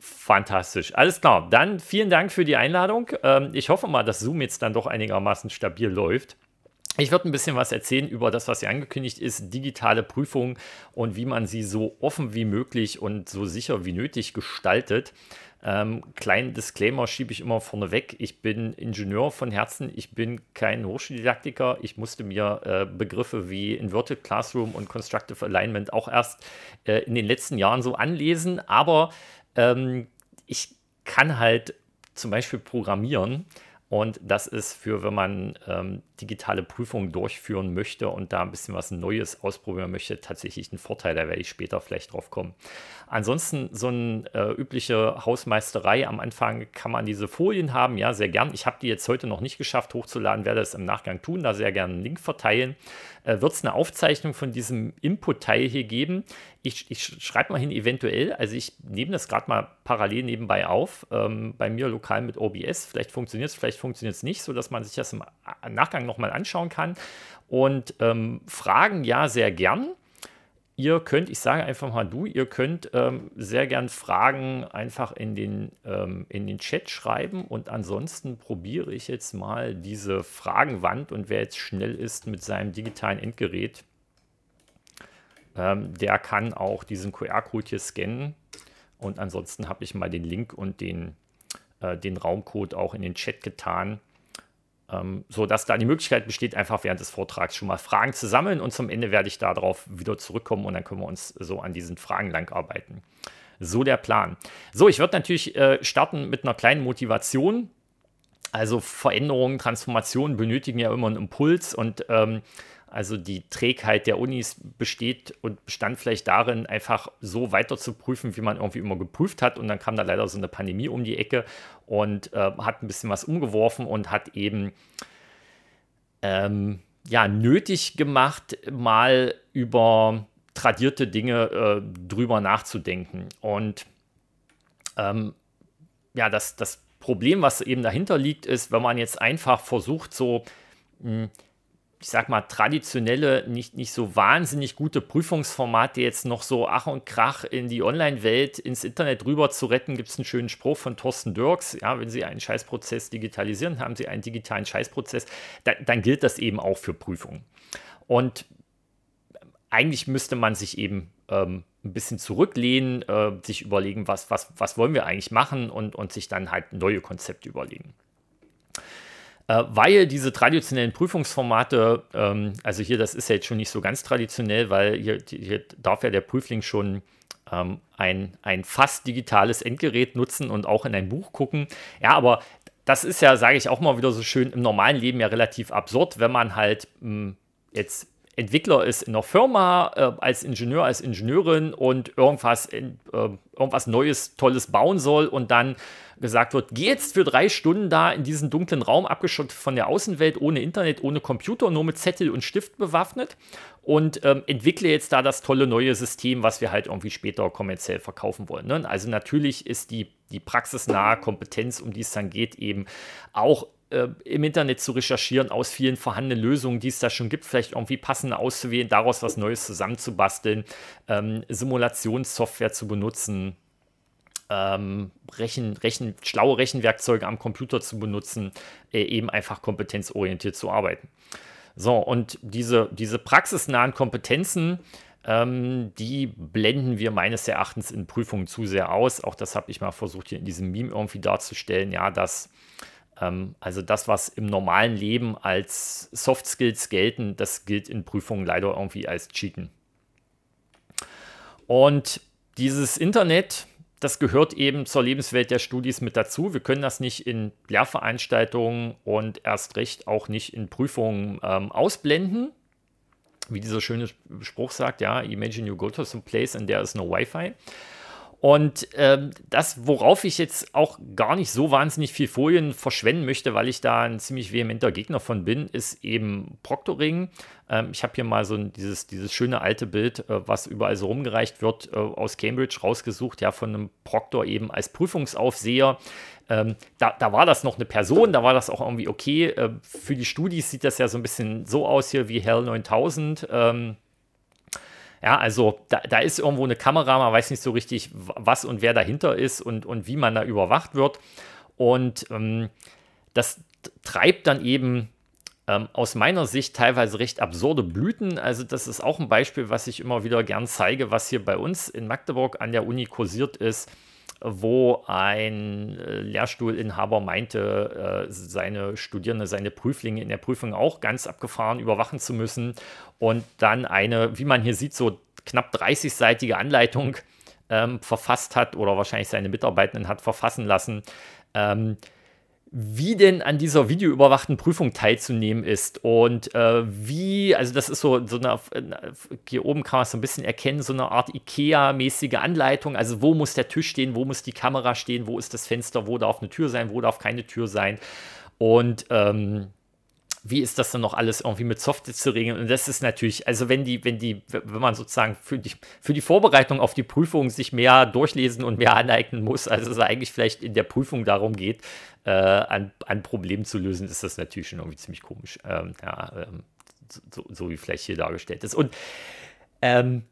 Fantastisch. Alles klar. Dann vielen Dank für die Einladung. Ähm, ich hoffe mal, dass Zoom jetzt dann doch einigermaßen stabil läuft. Ich werde ein bisschen was erzählen über das, was hier angekündigt ist, digitale Prüfungen und wie man sie so offen wie möglich und so sicher wie nötig gestaltet. Ähm, kleinen Disclaimer schiebe ich immer vorneweg. Ich bin Ingenieur von Herzen, ich bin kein Hochschuldidaktiker. Ich musste mir äh, Begriffe wie Inverted Classroom und Constructive Alignment auch erst äh, in den letzten Jahren so anlesen. Aber ähm, ich kann halt zum Beispiel programmieren und das ist für, wenn man ähm, digitale Prüfungen durchführen möchte und da ein bisschen was Neues ausprobieren möchte, tatsächlich ein Vorteil. Da werde ich später vielleicht drauf kommen. Ansonsten so eine äh, übliche Hausmeisterei am Anfang kann man diese Folien haben, ja, sehr gern. Ich habe die jetzt heute noch nicht geschafft hochzuladen, werde es im Nachgang tun, da sehr gerne einen Link verteilen. Äh, Wird es eine Aufzeichnung von diesem Input-Teil hier geben? Ich, ich schreibe mal hin, eventuell. Also ich nehme das gerade mal parallel nebenbei auf, ähm, bei mir lokal mit OBS. Vielleicht funktioniert es, vielleicht schlecht funktioniert es nicht, sodass man sich das im äh, Nachgang nochmal anschauen kann. Und ähm, Fragen ja sehr gern. Ihr könnt, ich sage einfach mal du, ihr könnt ähm, sehr gern Fragen einfach in den, ähm, in den Chat schreiben und ansonsten probiere ich jetzt mal diese Fragenwand und wer jetzt schnell ist mit seinem digitalen Endgerät, ähm, der kann auch diesen QR-Code hier scannen. Und ansonsten habe ich mal den Link und den äh, den Raumcode auch in den Chat getan, ähm, sodass da die Möglichkeit besteht, einfach während des Vortrags schon mal Fragen zu sammeln und zum Ende werde ich darauf wieder zurückkommen und dann können wir uns so an diesen Fragen lang arbeiten. So der Plan. So, ich würde natürlich äh, starten mit einer kleinen Motivation. Also Veränderungen, Transformationen benötigen ja immer einen Impuls und ähm, also die Trägheit der Unis besteht und bestand vielleicht darin, einfach so weiter zu prüfen, wie man irgendwie immer geprüft hat. Und dann kam da leider so eine Pandemie um die Ecke und äh, hat ein bisschen was umgeworfen und hat eben ähm, ja nötig gemacht, mal über tradierte Dinge äh, drüber nachzudenken. Und ähm, ja, das, das Problem, was eben dahinter liegt, ist, wenn man jetzt einfach versucht, so mh, hm, ich sag mal, traditionelle, nicht, nicht so wahnsinnig gute Prüfungsformate jetzt noch so Ach und Krach in die Online-Welt, ins Internet rüber zu retten, gibt es einen schönen Spruch von Thorsten Dirks. Ja, wenn Sie einen Scheißprozess digitalisieren, haben Sie einen digitalen Scheißprozess, da, dann gilt das eben auch für Prüfungen. Und eigentlich müsste man sich eben ähm, ein bisschen zurücklehnen, äh, sich überlegen, was, was, was wollen wir eigentlich machen und, und sich dann halt neue Konzepte überlegen äh, weil diese traditionellen Prüfungsformate, ähm, also hier, das ist ja jetzt schon nicht so ganz traditionell, weil hier, hier darf ja der Prüfling schon ähm, ein, ein fast digitales Endgerät nutzen und auch in ein Buch gucken. Ja, aber das ist ja, sage ich auch mal wieder so schön, im normalen Leben ja relativ absurd, wenn man halt mh, hm, jetzt Entwickler ist in der Firma, äh, als Ingenieur, als Ingenieurin und irgendwas, äh, irgendwas Neues, Tolles bauen soll und dann gesagt wird, geh jetzt für drei Stunden da in diesen dunklen Raum, abgeschottet von der Außenwelt, ohne Internet, ohne Computer, nur mit Zettel und Stift bewaffnet und ähm, entwickle jetzt da das tolle neue System, was wir halt irgendwie später kommerziell verkaufen wollen. Ne? Also natürlich ist die, die praxisnahe Kompetenz, um die es dann geht, eben auch äh, im Internet zu recherchieren, aus vielen vorhandenen Lösungen, die es da schon gibt, vielleicht irgendwie passende auszuwählen, daraus was Neues zusammenzubasteln, ähm, Simulationssoftware zu benutzen, ähm, Rechen, Rechen, schlaue Rechenwerkzeuge am Computer zu benutzen, äh, eben einfach kompetenzorientiert zu arbeiten. So, und diese, diese praxisnahen Kompetenzen, ähm, die blenden wir meines Erachtens in Prüfungen zu sehr aus. Auch das habe ich mal versucht, hier in diesem Meme irgendwie darzustellen, ja, dass ähm, also das, was im normalen Leben als Soft Skills gelten, das gilt in Prüfungen leider irgendwie als Cheaten. Und dieses Internet, das gehört eben zur Lebenswelt der Studis mit dazu. Wir können das nicht in Lehrveranstaltungen und erst recht auch nicht in Prüfungen ähm, ausblenden. Wie dieser schöne Spruch sagt, ja, imagine you go to some place and there is no Wi-Fi. Und ähm, das, worauf ich jetzt auch gar nicht so wahnsinnig viel Folien verschwenden möchte, weil ich da ein ziemlich vehementer Gegner von bin, ist eben Proctoring. Ähm, ich habe hier mal so ein, dieses, dieses schöne alte Bild, äh, was überall so rumgereicht wird, äh, aus Cambridge rausgesucht, ja, von einem Proctor eben als Prüfungsaufseher. Ähm, da, da, war das noch eine Person, da war das auch irgendwie okay. Äh, für die Studis sieht das ja so ein bisschen so aus hier wie Hell 9000. Ähm, ja, also da, da ist irgendwo eine Kamera, man weiß nicht so richtig, was und wer dahinter ist und, und wie man da überwacht wird. Und ähm, das treibt dann eben ähm, aus meiner Sicht teilweise recht absurde Blüten. Also das ist auch ein Beispiel, was ich immer wieder gern zeige, was hier bei uns in Magdeburg an der Uni kursiert ist wo ein äh, Lehrstuhlinhaber meinte, äh, seine Studierende, seine Prüflinge in der Prüfung auch ganz abgefahren überwachen zu müssen und dann eine, wie man hier sieht, so knapp 30-seitige Anleitung ähm, verfasst hat oder wahrscheinlich seine Mitarbeitenden hat verfassen lassen. Ähm, wie denn an dieser videoüberwachten Prüfung teilzunehmen ist und äh, wie, also das ist so, so eine, äh, hier oben kann man es so ein bisschen erkennen, so eine Art Ikea-mäßige Anleitung, also wo muss der Tisch stehen, wo muss die Kamera stehen, wo ist das Fenster, wo darf eine Tür sein, wo darf keine Tür sein und ähm, wie ist das dann noch alles irgendwie mit Software zu regeln? Und das ist natürlich, also wenn die, wenn die, wenn man sozusagen für die, für die Vorbereitung auf die Prüfung sich mehr durchlesen und mehr aneignen muss, als es eigentlich vielleicht in der Prüfung darum geht, äh, ein, ein, Problem zu lösen, ist das natürlich schon irgendwie ziemlich komisch. Ähm, ja, ähm, so, so, wie vielleicht hier dargestellt ist. Und ähm,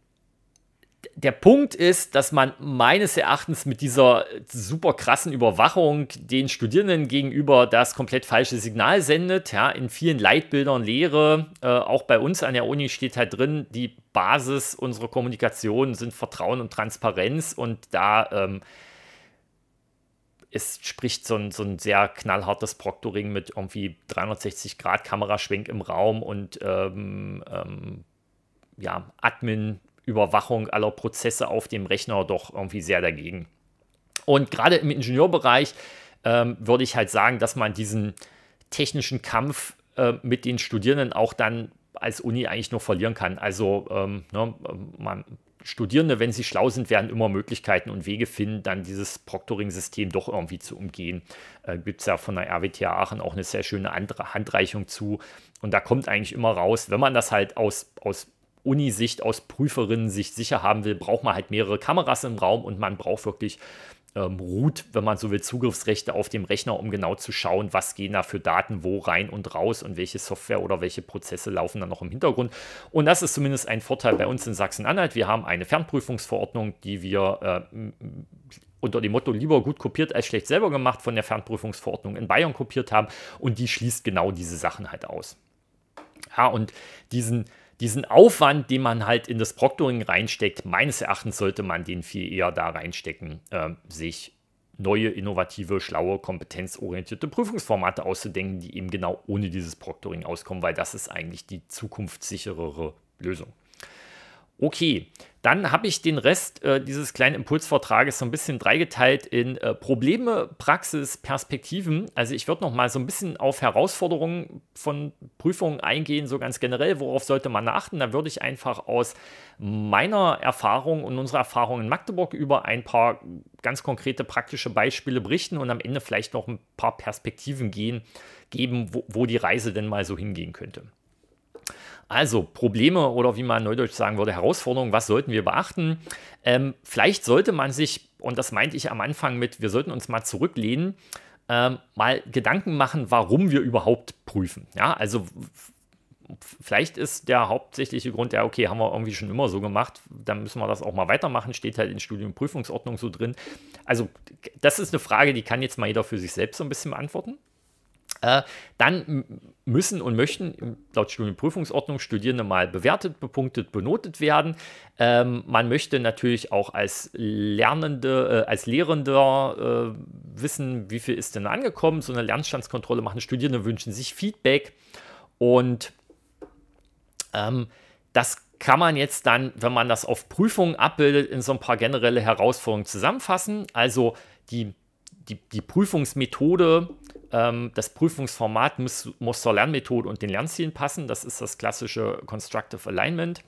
der Punkt ist, dass man meines Erachtens mit dieser super krassen Überwachung den Studierenden gegenüber das komplett falsche Signal sendet. Ja, in vielen Leitbildern Lehre, äh, auch bei uns an der Uni steht halt drin, die Basis unserer Kommunikation sind Vertrauen und Transparenz und da ähm, es spricht so ein, so ein sehr knallhartes Proctoring mit irgendwie 360-Grad-Kameraschwenk im Raum und ähm, ähm, ja, Admin-Überwachung aller Prozesse auf dem Rechner doch irgendwie sehr dagegen. Und gerade im Ingenieurbereich ähm, würde ich halt sagen, dass man diesen technischen Kampf äh, mit den Studierenden auch dann als Uni eigentlich nur verlieren kann. Also ähm, ne, man, Studierende, wenn sie schlau sind, werden immer Möglichkeiten und Wege finden, dann dieses Proctoring-System doch irgendwie zu umgehen. Äh, Gibt es ja von der RWTH Aachen auch eine sehr schöne Andre Handreichung zu. Und da kommt eigentlich immer raus, wenn man das halt aus, aus Uni-Sicht, aus Prüferinnen-Sicht sicher haben will, braucht man halt mehrere Kameras im Raum und man braucht wirklich ähm, root, wenn man so will, Zugriffsrechte auf dem Rechner, um genau zu schauen, was gehen da für Daten wo rein und raus und welche Software oder welche Prozesse laufen dann noch im Hintergrund. Und das ist zumindest ein Vorteil bei uns in Sachsen-Anhalt. Wir haben eine Fernprüfungsverordnung, die wir äh, unter dem Motto lieber gut kopiert als schlecht selber gemacht von der Fernprüfungsverordnung in Bayern kopiert haben und die schließt genau diese Sachen halt aus. Ja, und diesen diesen Aufwand, den man halt in das Proctoring reinsteckt, meines Erachtens sollte man den viel eher da reinstecken, äh, sich neue, innovative, schlaue, kompetenzorientierte Prüfungsformate auszudenken, die eben genau ohne dieses Proctoring auskommen, weil das ist eigentlich die zukunftssicherere Lösung. Okay, dann habe ich den Rest äh, dieses kleinen Impulsvortrages so ein bisschen dreigeteilt in äh, Probleme, Praxis, Perspektiven. Also ich würde noch mal so ein bisschen auf Herausforderungen von Prüfungen eingehen, so ganz generell, worauf sollte man achten. Da würde ich einfach aus meiner Erfahrung und unserer Erfahrung in Magdeburg über ein paar ganz konkrete praktische Beispiele berichten und am Ende vielleicht noch ein paar Perspektiven gehen, geben, wo, wo die Reise denn mal so hingehen könnte. Also Probleme oder wie man neudeutsch sagen würde, Herausforderungen, was sollten wir beachten? Ähm, vielleicht sollte man sich, und das meinte ich am Anfang mit, wir sollten uns mal zurücklehnen, ähm, mal Gedanken machen, warum wir überhaupt prüfen. Ja, also vielleicht ist der hauptsächliche Grund, ja, okay, haben wir irgendwie schon immer so gemacht, dann müssen wir das auch mal weitermachen, steht halt in Studium und Prüfungsordnung so drin. Also das ist eine Frage, die kann jetzt mal jeder für sich selbst so ein bisschen beantworten. Äh, dann müssen und möchten ähm, laut Studienprüfungsordnung Studierende mal bewertet, bepunktet, benotet werden. Ähm, man möchte natürlich auch als Lernende, äh, als Lehrender äh, wissen, wie viel ist denn angekommen. So eine Lernstandskontrolle machen Studierende, wünschen sich Feedback und ähm, das kann man jetzt dann, wenn man das auf Prüfungen abbildet, in so ein paar generelle Herausforderungen zusammenfassen. Also die die, die Prüfungsmethode, ähm, das Prüfungsformat muss, muss zur Lernmethode und den Lernzielen passen. Das ist das klassische Constructive Alignment.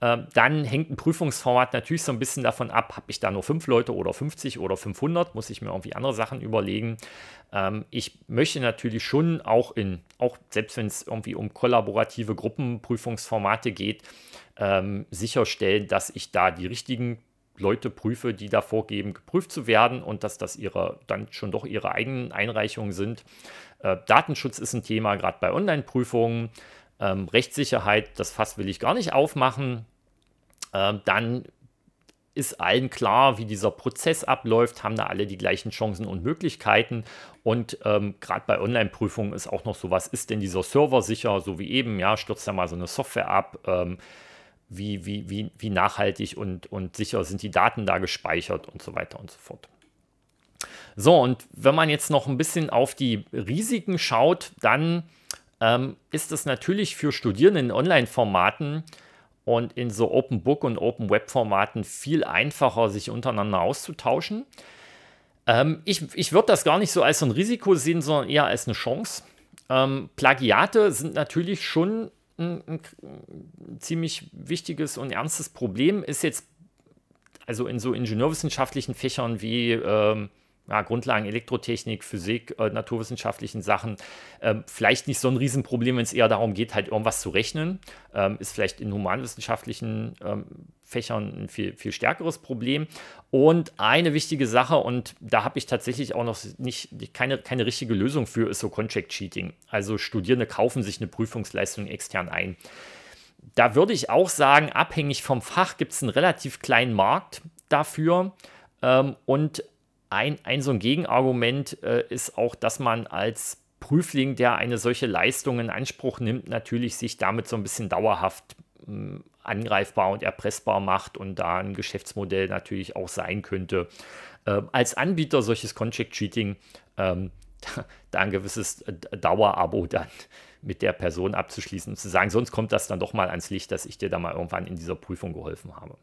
Ähm, dann hängt ein Prüfungsformat natürlich so ein bisschen davon ab, habe ich da nur fünf Leute oder 50 oder 500, muss ich mir irgendwie andere Sachen überlegen. Ähm, ich möchte natürlich schon auch in, auch selbst wenn es irgendwie um kollaborative Gruppenprüfungsformate geht, ähm, sicherstellen, dass ich da die richtigen Leute prüfe, die da vorgeben, geprüft zu werden und dass das ihre dann schon doch ihre eigenen Einreichungen sind. Äh, Datenschutz ist ein Thema, gerade bei Online-Prüfungen. Ähm, Rechtssicherheit, das Fass will ich gar nicht aufmachen. Ähm, dann ist allen klar, wie dieser Prozess abläuft, haben da alle die gleichen Chancen und Möglichkeiten. Und ähm, gerade bei Online-Prüfungen ist auch noch so, was ist denn dieser Server sicher, so wie eben, ja, stürzt da mal so eine Software ab. Ähm, wie, wie, wie, wie nachhaltig und, und sicher sind die Daten da gespeichert und so weiter und so fort. So, und wenn man jetzt noch ein bisschen auf die Risiken schaut, dann ähm, ist es natürlich für Studierende in Online-Formaten und in so Open Book und Open Web-Formaten viel einfacher, sich untereinander auszutauschen. Ähm, ich ich würde das gar nicht so als ein Risiko sehen, sondern eher als eine Chance. Ähm, Plagiate sind natürlich schon ein, ein, ziemlich wichtiges und ernstes Problem. Ist jetzt also in so ingenieurwissenschaftlichen Fächern wie ähm, ja, Grundlagen Elektrotechnik, Physik, äh, naturwissenschaftlichen Sachen ähm, vielleicht nicht so ein Riesenproblem, wenn es eher darum geht, halt irgendwas zu rechnen. Ähm, ist vielleicht in humanwissenschaftlichen ähm, Fächern ein viel, viel stärkeres Problem. Und eine wichtige Sache, und da habe ich tatsächlich auch noch nicht, keine, keine richtige Lösung für, ist so Contract Cheating. Also Studierende kaufen sich eine Prüfungsleistung extern ein. Da würde ich auch sagen, abhängig vom Fach gibt es einen relativ kleinen Markt dafür. Ähm, und ein, ein so ein Gegenargument äh, ist auch, dass man als Prüfling, der eine solche Leistung in Anspruch nimmt, natürlich sich damit so ein bisschen dauerhaft mh, mm, angreifbar und erpressbar macht und da ein Geschäftsmodell natürlich auch sein könnte. Ähm, als Anbieter solches Contract Cheating ähm, da, da ein gewisses äh, Dauerabo dann mit der Person abzuschließen und zu sagen, sonst kommt das dann doch mal ans Licht, dass ich dir da mal irgendwann in dieser Prüfung geholfen habe.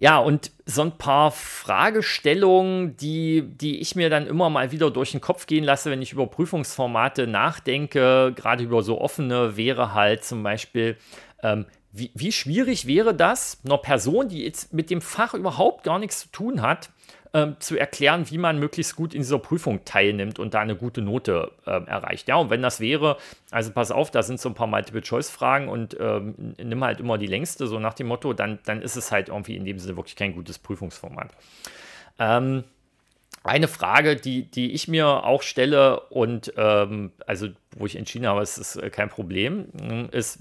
Ja, und so ein paar Fragestellungen, die, die ich mir dann immer mal wieder durch den Kopf gehen lasse, wenn ich über Prüfungsformate nachdenke, gerade über so offene, wäre halt zum Beispiel, ähm, wie, wie schwierig wäre das, einer Person, die jetzt mit dem Fach überhaupt gar nichts zu tun hat, ähm, zu erklären, wie man möglichst gut in dieser Prüfung teilnimmt und da eine gute Note ähm, erreicht. Ja, und wenn das wäre, also pass auf, da sind so ein paar Multiple-Choice-Fragen und ähm, nimm halt immer die längste, so nach dem Motto, dann, dann ist es halt irgendwie in dem Sinne wirklich kein gutes Prüfungsformat. Ähm, eine Frage, die, die ich mir auch stelle und ähm, also wo ich entschieden habe, es ist äh, kein Problem, hm, ist,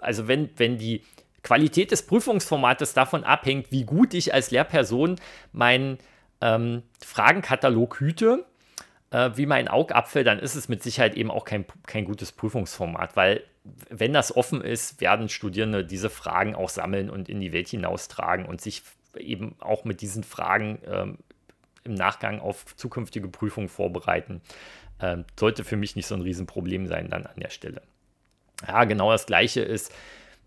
also wenn, wenn die Qualität des Prüfungsformates davon abhängt, wie gut ich als Lehrperson meinen ähm, Fragenkatalog hüte, äh, wie mein Augapfel, dann ist es mit Sicherheit eben auch kein, kein gutes Prüfungsformat, weil wenn das offen ist, werden Studierende diese Fragen auch sammeln und in die Welt hinaustragen und sich eben auch mit diesen Fragen ähm, im Nachgang auf zukünftige Prüfungen vorbereiten. Ähm, sollte für mich nicht so ein Riesenproblem sein dann an der Stelle. Ja, genau das gleiche ist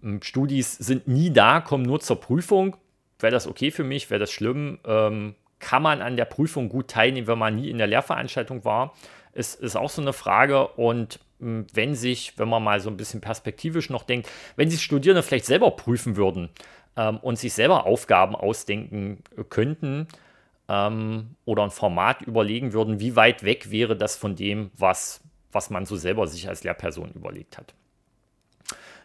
ähm, Studis sind nie da, kommen nur zur Prüfung. Wäre das okay für mich? Wäre das schlimm? Ähm, kann man an der Prüfung gut teilnehmen, wenn man nie in der Lehrveranstaltung war? Ist, ist auch so eine Frage. Und ähm, wenn sich, wenn man mal so ein bisschen perspektivisch noch denkt, wenn sich Studierende vielleicht selber prüfen würden ähm, und sich selber Aufgaben ausdenken könnten ähm, oder ein Format überlegen würden, wie weit weg wäre das von dem, was, was man so selber sich als Lehrperson überlegt hat.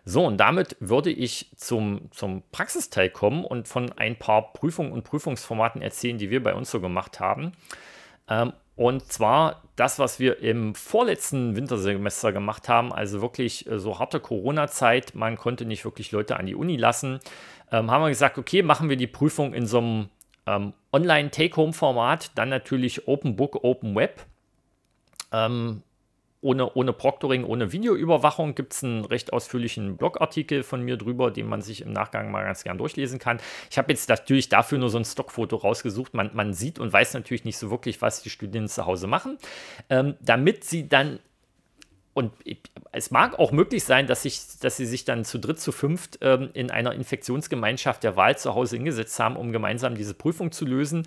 So, und damit würde ich zum, zum Praxisteil kommen und von ein paar Prüfungen und Prüfungsformaten erzählen, die wir bei uns so gemacht haben. Ähm, und zwar das, was wir im vorletzten Wintersemester gemacht haben, also wirklich äh, so harte Corona-Zeit, man konnte nicht wirklich Leute an die Uni lassen, ähm, haben wir gesagt, okay, machen wir die Prüfung in so einem ähm, Online-Take-Home-Format, dann natürlich Open Book, Open Web. Ähm, ohne, ohne Proctoring, ohne Videoüberwachung gibt es einen recht ausführlichen Blogartikel von mir drüber, den man sich im Nachgang mal ganz gern durchlesen kann. Ich habe jetzt natürlich dafür nur so ein Stockfoto rausgesucht. Man, man sieht und weiß natürlich nicht so wirklich, was die Studierenden zu Hause machen, ähm, damit sie dann und es mag auch möglich sein, dass, ich, dass sie sich dann zu dritt, zu fünft ähm, in einer Infektionsgemeinschaft der Wahl zu Hause hingesetzt haben, um gemeinsam diese Prüfung zu lösen.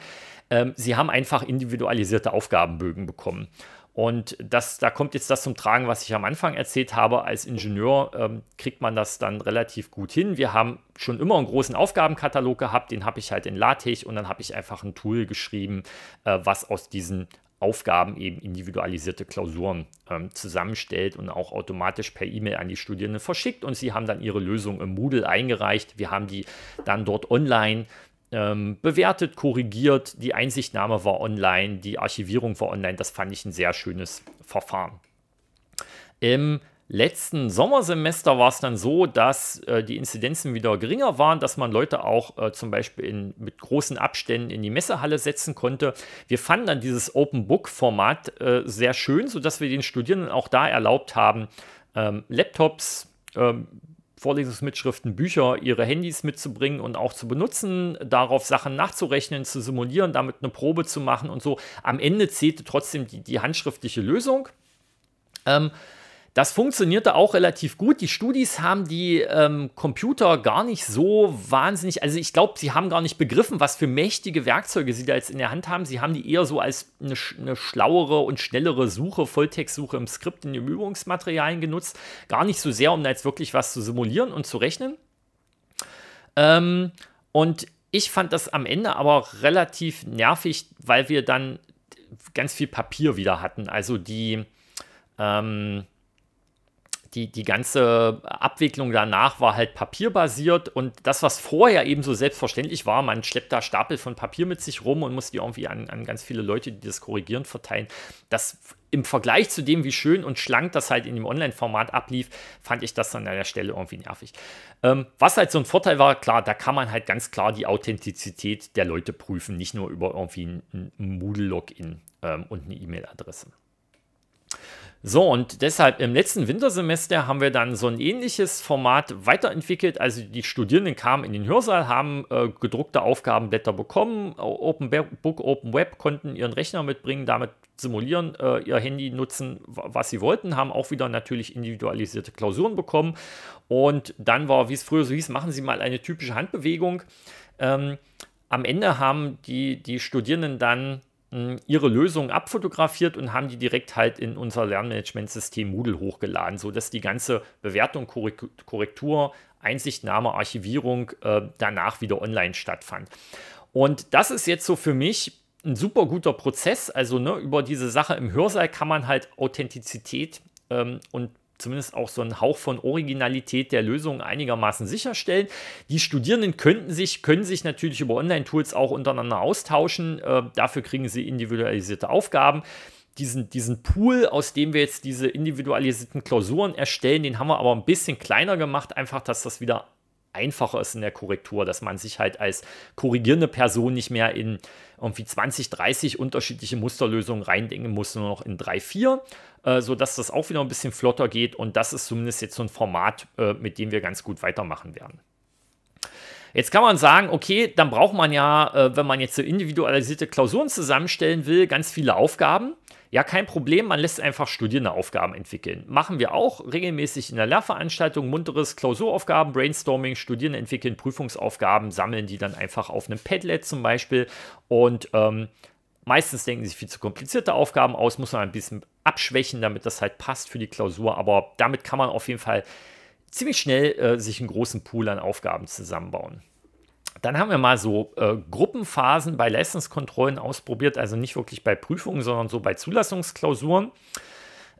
Ähm, sie haben einfach individualisierte Aufgabenbögen bekommen. Und das, da kommt jetzt das zum Tragen, was ich am Anfang erzählt habe. Als Ingenieur ähm, kriegt man das dann relativ gut hin. Wir haben schon immer einen großen Aufgabenkatalog gehabt, den habe ich halt in LaTeX und dann habe ich einfach ein Tool geschrieben, äh, was aus diesen Aufgaben eben individualisierte Klausuren ähm, zusammenstellt und auch automatisch per E-Mail an die Studierenden verschickt und sie haben dann ihre Lösung im Moodle eingereicht. Wir haben die dann dort online ähm, bewertet, korrigiert. Die Einsichtnahme war online, die Archivierung war online. Das fand ich ein sehr schönes Verfahren. Im letzten Sommersemester war es dann so, dass äh, die Inzidenzen wieder geringer waren, dass man Leute auch äh, zum Beispiel in, mit großen Abständen in die Messehalle setzen konnte. Wir fanden dann dieses Open Book Format äh, sehr schön, sodass wir den Studierenden auch da erlaubt haben, ähm, Laptops, ähm, Vorlesungsmitschriften, Bücher, ihre Handys mitzubringen und auch zu benutzen, darauf Sachen nachzurechnen, zu simulieren, damit eine Probe zu machen und so. Am Ende zählte trotzdem die, die handschriftliche Lösung. Ähm, das funktionierte auch relativ gut. Die Studis haben die ähm, Computer gar nicht so wahnsinnig, also ich glaube, sie haben gar nicht begriffen, was für mächtige Werkzeuge sie da jetzt in der Hand haben. Sie haben die eher so als eine, eine schlauere und schnellere Suche, Volltextsuche im Skript, in den Übungsmaterialien genutzt. Gar nicht so sehr, um da jetzt wirklich was zu simulieren und zu rechnen. Ähm, und ich fand das am Ende aber relativ nervig, weil wir dann ganz viel Papier wieder hatten. Also die, ähm, die, die ganze Abwicklung danach war halt papierbasiert und das, was vorher eben so selbstverständlich war, man schleppt da Stapel von Papier mit sich rum und muss die irgendwie an, an ganz viele Leute, die das korrigieren, verteilen. Das im Vergleich zu dem, wie schön und schlank das halt in dem Online-Format ablief, fand ich das dann an der Stelle irgendwie nervig. Ähm, was halt so ein Vorteil war, klar, da kann man halt ganz klar die Authentizität der Leute prüfen, nicht nur über irgendwie ein, Moodle-Login ähm, und eine E-Mail-Adresse. So, und deshalb im letzten Wintersemester haben wir dann so ein ähnliches Format weiterentwickelt. Also die Studierenden kamen in den Hörsaal, haben äh, gedruckte Aufgabenblätter bekommen, Open Book, Open Web, konnten ihren Rechner mitbringen, damit simulieren, äh, ihr Handy nutzen, was sie wollten, haben auch wieder natürlich individualisierte Klausuren bekommen. Und dann war, wie es früher so hieß, machen Sie mal eine typische Handbewegung. Ähm, am Ende haben die, die Studierenden dann ihre Lösungen abfotografiert und haben die direkt halt in unser Lernmanagementsystem Moodle hochgeladen, sodass die ganze Bewertung, Korrektur, Einsichtnahme, Archivierung äh, danach wieder online stattfand. Und das ist jetzt so für mich ein super guter Prozess. Also ne, über diese Sache im Hörsaal kann man halt Authentizität ähm, und zumindest auch so einen Hauch von Originalität der Lösung einigermaßen sicherstellen. Die Studierenden könnten sich, können sich natürlich über Online-Tools auch untereinander austauschen. Äh, dafür kriegen sie individualisierte Aufgaben. Diesen, diesen Pool, aus dem wir jetzt diese individualisierten Klausuren erstellen, den haben wir aber ein bisschen kleiner gemacht, einfach, dass das wieder einfacher ist in der Korrektur, dass man sich halt als korrigierende Person nicht mehr in irgendwie 20, 30 unterschiedliche Musterlösungen reindenken muss, nur noch in 3, 4, äh, sodass das auch wieder ein bisschen flotter geht. Und das ist zumindest jetzt so ein Format, äh, mit dem wir ganz gut weitermachen werden. Jetzt kann man sagen, okay, dann braucht man ja, äh, wenn man jetzt so individualisierte Klausuren zusammenstellen will, ganz viele Aufgaben. Ja, kein Problem, man lässt einfach studierende Aufgaben entwickeln. Machen wir auch regelmäßig in der Lehrveranstaltung munteres Klausuraufgaben, Brainstorming, Studierende entwickeln Prüfungsaufgaben, sammeln die dann einfach auf einem Padlet zum Beispiel und ähm, Meistens denken sie viel zu komplizierte Aufgaben aus, muss man ein bisschen abschwächen, damit das halt passt für die Klausur. Aber damit kann man auf jeden Fall ziemlich schnell äh, sich einen großen Pool an Aufgaben zusammenbauen. Dann haben wir mal so äh, Gruppenphasen bei Leistungskontrollen ausprobiert, also nicht wirklich bei Prüfungen, sondern so bei Zulassungsklausuren.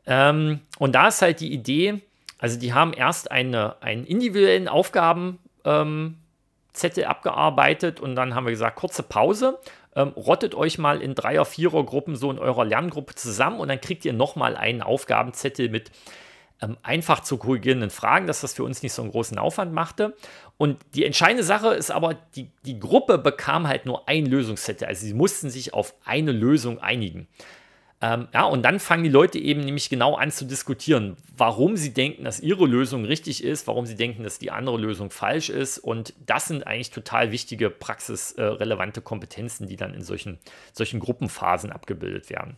Ähm, und da ist halt die Idee, also die haben erst eine, einen individuellen Aufgabenzettel ähm, abgearbeitet und dann haben wir gesagt, kurze Pause, ähm, rottet euch mal in Dreier-, Vierer-Gruppen so in eurer Lerngruppe zusammen und dann kriegt ihr nochmal einen Aufgabenzettel mit ähm, einfach zu korrigierenden Fragen, dass das für uns nicht so einen großen Aufwand machte. Und die entscheidende Sache ist aber, die, die Gruppe bekam halt nur ein Lösungsset. Also sie mussten sich auf eine Lösung einigen. Ähm, ja, und dann fangen die Leute eben nämlich genau an zu diskutieren, warum sie denken, dass ihre Lösung richtig ist, warum sie denken, dass die andere Lösung falsch ist. Und das sind eigentlich total wichtige praxisrelevante Kompetenzen, die dann in solchen, solchen Gruppenphasen abgebildet werden.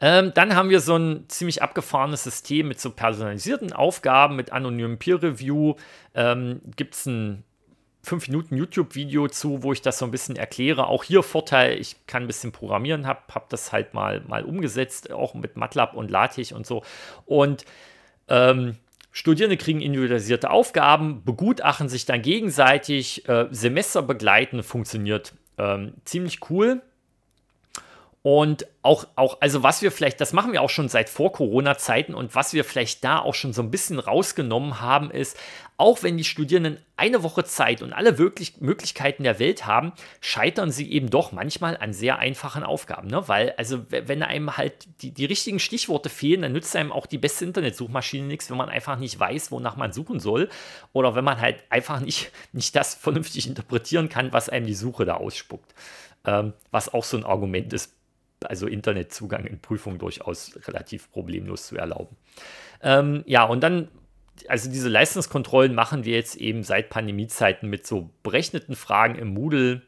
Ähm, dann haben wir so ein ziemlich abgefahrenes System mit so personalisierten Aufgaben, mit anonymem Peer-Review. Ähm, Gibt es ein 5 Minuten YouTube-Video zu, wo ich das so ein bisschen erkläre. Auch hier Vorteil, ich kann ein bisschen programmieren, habe hab das halt mal, mal umgesetzt, auch mit MATLAB und LaTeX und so. Und ähm, Studierende kriegen individualisierte Aufgaben, begutachten sich dann gegenseitig, äh, Semester begleiten funktioniert. Ähm, ziemlich cool. Und auch, auch, also was wir vielleicht, das machen wir auch schon seit vor Corona-Zeiten und was wir vielleicht da auch schon so ein bisschen rausgenommen haben, ist, auch wenn die Studierenden eine Woche Zeit und alle wirklich Möglichkeiten der Welt haben, scheitern sie eben doch manchmal an sehr einfachen Aufgaben. Ne? Weil, also wenn einem halt die, die richtigen Stichworte fehlen, dann nützt einem auch die beste Internetsuchmaschine nichts, wenn man einfach nicht weiß, wonach man suchen soll. Oder wenn man halt einfach nicht, nicht das vernünftig interpretieren kann, was einem die Suche da ausspuckt. Ähm, was auch so ein Argument ist also Internetzugang in Prüfungen durchaus relativ problemlos zu erlauben. Ähm, ja, und dann, also diese Leistungskontrollen machen wir jetzt eben seit Pandemiezeiten mit so berechneten Fragen im Moodle.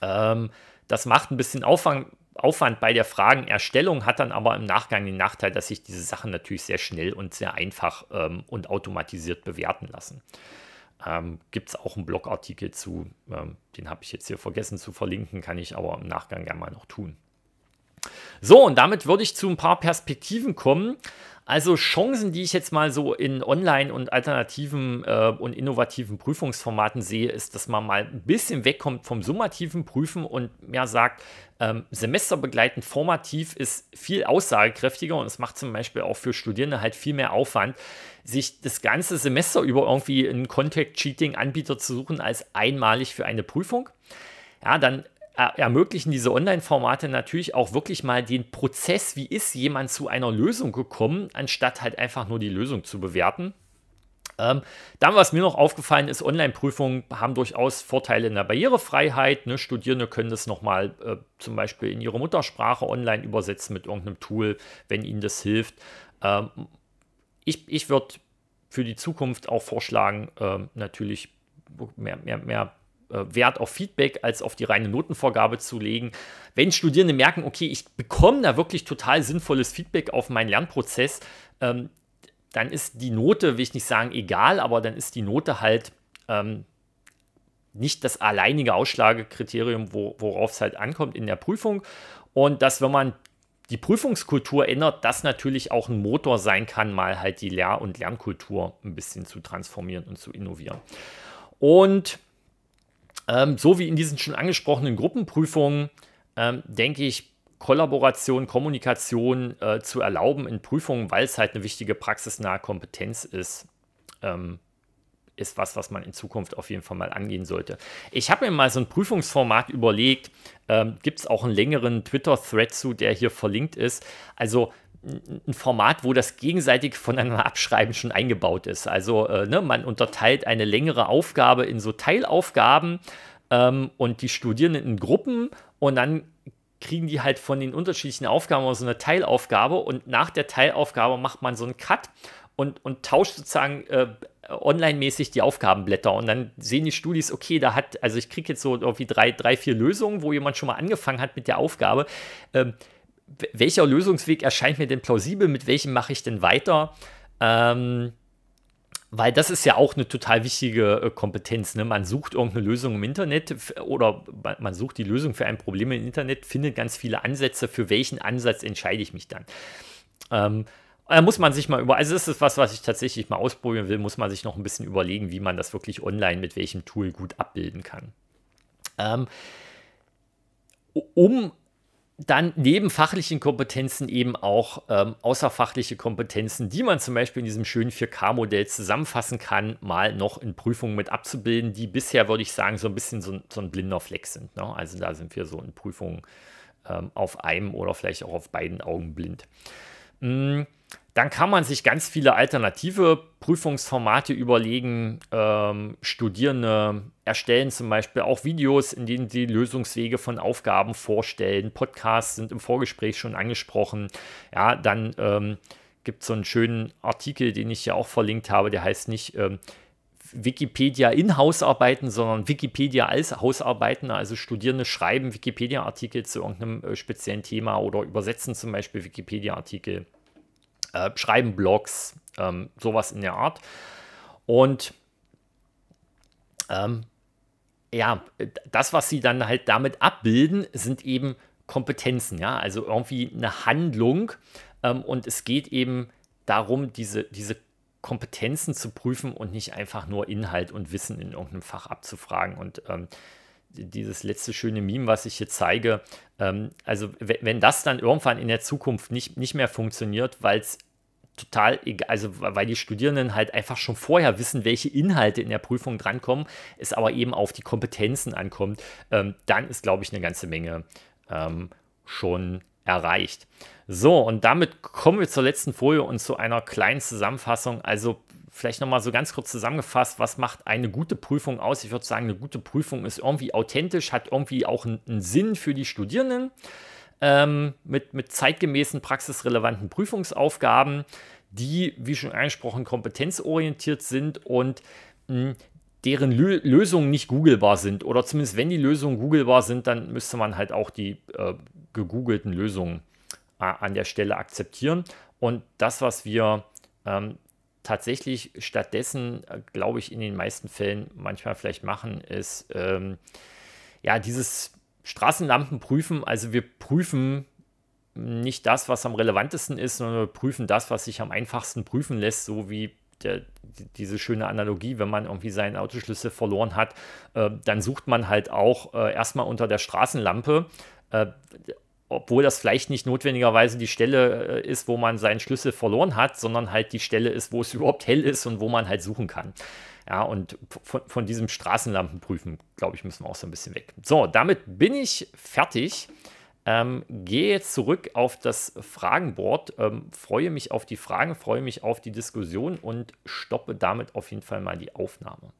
Ähm, das macht ein bisschen Aufwand, Aufwand bei der Fragenerstellung, hat dann aber im Nachgang den Nachteil, dass sich diese Sachen natürlich sehr schnell und sehr einfach ähm, und automatisiert bewerten lassen. Ähm, Gibt es auch einen Blogartikel zu, ähm, den habe ich jetzt hier vergessen zu verlinken, kann ich aber im Nachgang gerne mal noch tun. So, und damit würde ich zu ein paar Perspektiven kommen. Also Chancen, die ich jetzt mal so in Online- und alternativen äh, und innovativen Prüfungsformaten sehe, ist, dass man mal ein bisschen wegkommt vom summativen Prüfen und mehr sagt, ähm, semesterbegleitend formativ ist viel aussagekräftiger und es macht zum Beispiel auch für Studierende halt viel mehr Aufwand, sich das ganze Semester über irgendwie einen Contact-Cheating-Anbieter zu suchen als einmalig für eine Prüfung. Ja, dann äh, ermöglichen diese Online-Formate natürlich auch wirklich mal den Prozess, wie ist jemand zu einer Lösung gekommen, anstatt halt einfach nur die Lösung zu bewerten. Ähm, dann, was mir noch aufgefallen ist, Online-Prüfungen haben durchaus Vorteile in der Barrierefreiheit. Ne? Studierende können das nochmal äh, zum Beispiel in ihre Muttersprache online übersetzen mit irgendeinem Tool, wenn ihnen das hilft. Ähm, ich ich würde für die Zukunft auch vorschlagen, äh, natürlich mehr, mehr, mehr äh, Wert auf Feedback als auf die reine Notenvorgabe zu legen. Wenn Studierende merken, okay, ich bekomme da wirklich total sinnvolles Feedback auf meinen Lernprozess, ähm, dann ist die Note, will ich nicht sagen egal, aber dann ist die Note halt ähm, nicht das alleinige Ausschlagekriterium, wo, worauf es halt ankommt in der Prüfung. Und dass, wenn man die Prüfungskultur ändert, das natürlich auch ein Motor sein kann, mal halt die Lehr- und Lernkultur ein bisschen zu transformieren und zu innovieren. Und ähm, so wie in diesen schon angesprochenen Gruppenprüfungen, ähm, denke ich, Kollaboration, Kommunikation äh, zu erlauben in Prüfungen, weil es halt eine wichtige praxisnahe Kompetenz ist, ähm, ist was, was man in Zukunft auf jeden Fall mal angehen sollte. Ich habe mir mal so ein Prüfungsformat überlegt. Ähm, Gibt es auch einen längeren Twitter-Thread zu, der hier verlinkt ist? Also, ein Format, wo das gegenseitig voneinander abschreiben schon eingebaut ist. Also äh, ne, man unterteilt eine längere Aufgabe in so Teilaufgaben ähm, und die Studierenden in Gruppen und dann kriegen die halt von den unterschiedlichen Aufgaben so eine Teilaufgabe und nach der Teilaufgabe macht man so einen Cut und, und tauscht sozusagen äh, online-mäßig die Aufgabenblätter und dann sehen die Studis, okay, da hat, also ich kriege jetzt so irgendwie drei, drei, vier Lösungen, wo jemand schon mal angefangen hat mit der Aufgabe. Ähm, welcher Lösungsweg erscheint mir denn plausibel, mit welchem mache ich denn weiter? Ähm, weil das ist ja auch eine total wichtige äh, Kompetenz. Ne? Man sucht irgendeine Lösung im Internet oder man sucht die Lösung für ein Problem im Internet, findet ganz viele Ansätze. Für welchen Ansatz entscheide ich mich dann? Ähm, da muss man sich mal über, also das ist was, was ich tatsächlich mal ausprobieren will, muss man sich noch ein bisschen überlegen, wie man das wirklich online mit welchem Tool gut abbilden kann. Ähm, um dann neben fachlichen Kompetenzen eben auch ähm, außerfachliche Kompetenzen, die man zum Beispiel in diesem schönen 4K-Modell zusammenfassen kann, mal noch in Prüfungen mit abzubilden, die bisher, würde ich sagen, so ein bisschen so, so ein blinder Fleck sind. Ne? Also da sind wir so in Prüfungen ähm, auf einem oder vielleicht auch auf beiden Augen blind. Mhm dann kann man sich ganz viele alternative Prüfungsformate überlegen. Ähm, Studierende erstellen zum Beispiel auch Videos, in denen sie Lösungswege von Aufgaben vorstellen. Podcasts sind im Vorgespräch schon angesprochen. Ja, dann ähm, gibt es so einen schönen Artikel, den ich ja auch verlinkt habe, der heißt nicht. Ähm, Wikipedia in Hausarbeiten, sondern Wikipedia als Hausarbeiten. Also Studierende schreiben Wikipedia-Artikel zu irgendeinem äh, speziellen Thema oder übersetzen zum Beispiel Wikipedia-Artikel äh, schreiben Blogs, ähm, sowas in der Art. Und ähm, ja, das, was sie dann halt damit abbilden, sind eben Kompetenzen, ja, also irgendwie eine Handlung. Ähm, und es geht eben darum, diese, diese Kompetenzen zu prüfen und nicht einfach nur Inhalt und Wissen in irgendeinem Fach abzufragen. Und ähm, dieses letzte schöne Meme, was ich hier zeige, ähm, also wenn das dann irgendwann in der Zukunft nicht, nicht mehr funktioniert, weil es total egal, also weil die Studierenden halt einfach schon vorher wissen, welche Inhalte in der Prüfung drankommen, es aber eben auf die Kompetenzen ankommt, ähm, dann ist, glaube ich, eine ganze Menge ähm, schon erreicht. So, und damit kommen wir zur letzten Folie und zu einer kleinen Zusammenfassung. Also vielleicht nochmal so ganz kurz zusammengefasst, was macht eine gute Prüfung aus? Ich würde sagen, eine gute Prüfung ist irgendwie authentisch, hat irgendwie auch einen Sinn für die Studierenden ähm, mit, mit zeitgemäßen, praxisrelevanten Prüfungsaufgaben, die, wie schon angesprochen, kompetenzorientiert sind und mh, hm, deren Lö Lösungen nicht googelbar sind. Oder zumindest, wenn die Lösungen googelbar sind, dann müsste man halt auch die äh, gegoogelten Lösungen äh, an der Stelle akzeptieren. Und das, was wir ähm, tatsächlich stattdessen, äh, glaube ich, in den meisten Fällen manchmal vielleicht machen, ist ähm, ja dieses Straßenlampen prüfen. Also wir prüfen nicht das, was am relevantesten ist, sondern wir prüfen das, was sich am einfachsten prüfen lässt, so wie der, diese schöne Analogie, wenn man irgendwie seinen Autoschlüssel verloren hat, äh, dann sucht man halt auch äh, erstmal unter der Straßenlampe. Äh, obwohl das vielleicht nicht notwendigerweise die Stelle äh, ist, wo man seinen Schlüssel verloren hat, sondern halt die Stelle ist, wo es überhaupt hell ist und wo man halt suchen kann. Ja, und von, von diesem Straßenlampenprüfen, glaube ich, müssen wir auch so ein bisschen weg. So, damit bin ich fertig. Ähm, gehe jetzt zurück auf das Fragenboard, ähm, freue mich auf die Fragen, freue mich auf die Diskussion und stoppe damit auf jeden Fall mal die Aufnahme.